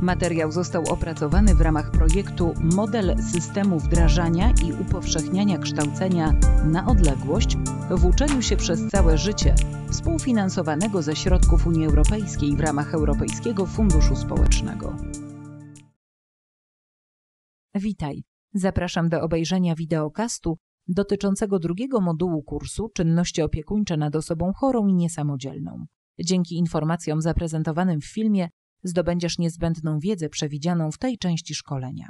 Materiał został opracowany w ramach projektu Model systemu wdrażania i upowszechniania kształcenia na odległość w uczeniu się przez całe życie, współfinansowanego ze środków Unii Europejskiej w ramach Europejskiego Funduszu Społecznego. Witaj. Zapraszam do obejrzenia wideokastu dotyczącego drugiego modułu kursu Czynności opiekuńcze nad osobą chorą i niesamodzielną. Dzięki informacjom zaprezentowanym w filmie zdobędziesz niezbędną wiedzę przewidzianą w tej części szkolenia.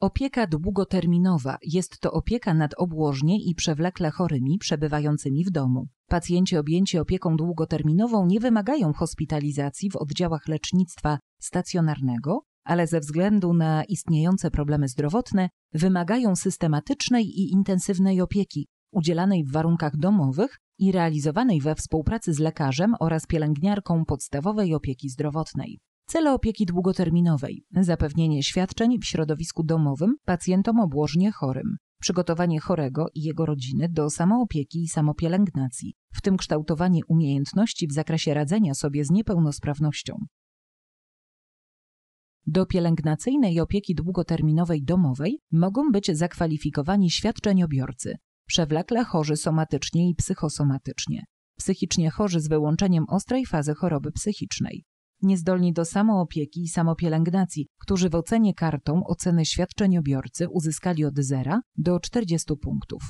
Opieka długoterminowa jest to opieka nad obłożnie i przewlekle chorymi przebywającymi w domu. Pacjenci objęci opieką długoterminową nie wymagają hospitalizacji w oddziałach lecznictwa stacjonarnego, ale ze względu na istniejące problemy zdrowotne wymagają systematycznej i intensywnej opieki udzielanej w warunkach domowych i realizowanej we współpracy z lekarzem oraz pielęgniarką podstawowej opieki zdrowotnej. Cele opieki długoterminowej zapewnienie świadczeń w środowisku domowym pacjentom obłożnie chorym, przygotowanie chorego i jego rodziny do samoopieki i samopielęgnacji, w tym kształtowanie umiejętności w zakresie radzenia sobie z niepełnosprawnością. Do pielęgnacyjnej opieki długoterminowej domowej mogą być zakwalifikowani świadczeniobiorcy, Przewlekle chorzy somatycznie i psychosomatycznie. Psychicznie chorzy z wyłączeniem ostrej fazy choroby psychicznej. Niezdolni do samoopieki i samopielęgnacji, którzy w ocenie kartą oceny świadczeniobiorcy uzyskali od 0 do 40 punktów.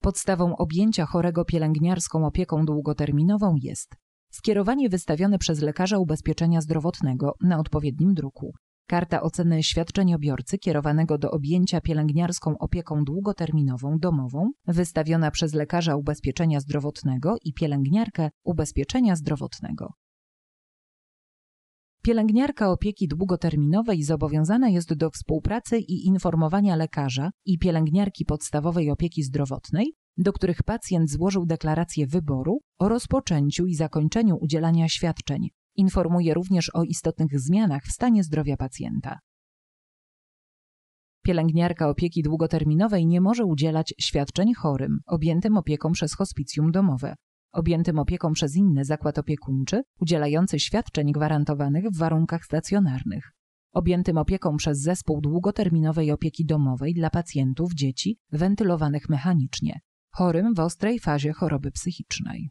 Podstawą objęcia chorego pielęgniarską opieką długoterminową jest skierowanie wystawione przez lekarza ubezpieczenia zdrowotnego na odpowiednim druku, Karta oceny świadczeniobiorcy kierowanego do objęcia pielęgniarską opieką długoterminową domową, wystawiona przez lekarza ubezpieczenia zdrowotnego i pielęgniarkę ubezpieczenia zdrowotnego. Pielęgniarka opieki długoterminowej zobowiązana jest do współpracy i informowania lekarza i pielęgniarki podstawowej opieki zdrowotnej, do których pacjent złożył deklarację wyboru o rozpoczęciu i zakończeniu udzielania świadczeń, Informuje również o istotnych zmianach w stanie zdrowia pacjenta. Pielęgniarka opieki długoterminowej nie może udzielać świadczeń chorym objętym opieką przez hospicjum domowe, objętym opieką przez inny zakład opiekuńczy, udzielający świadczeń gwarantowanych w warunkach stacjonarnych, objętym opieką przez zespół długoterminowej opieki domowej dla pacjentów dzieci wentylowanych mechanicznie, chorym w ostrej fazie choroby psychicznej.